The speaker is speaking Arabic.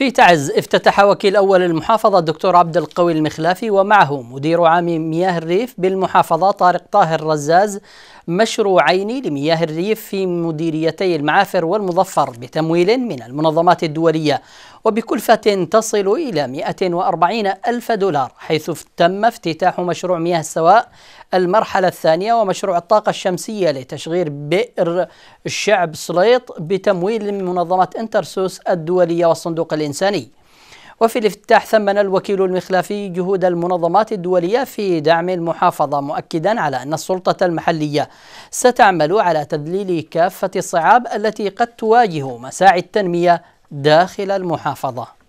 في تعز افتتح وكيل أول المحافظة الدكتور عبد القوي المخلافي ومعه مدير عام مياه الريف بالمحافظة طارق طاهر رزاز مشروعين لمياه الريف في مديريتي المعافر والمظفر بتمويل من المنظمات الدولية وبكلفة تصل إلى 140 ألف دولار حيث تم افتتاح مشروع مياه السواء المرحلة الثانية ومشروع الطاقة الشمسية لتشغيل بئر الشعب سليط بتمويل من منظمة انترسوس الدولية والصندوق الإنساني وفي الافتتاح ثمن الوكيل المخلافي جهود المنظمات الدولية في دعم المحافظة مؤكدا على أن السلطة المحلية ستعمل على تذليل كافة الصعاب التي قد تواجه مساعي التنمية داخل المحافظة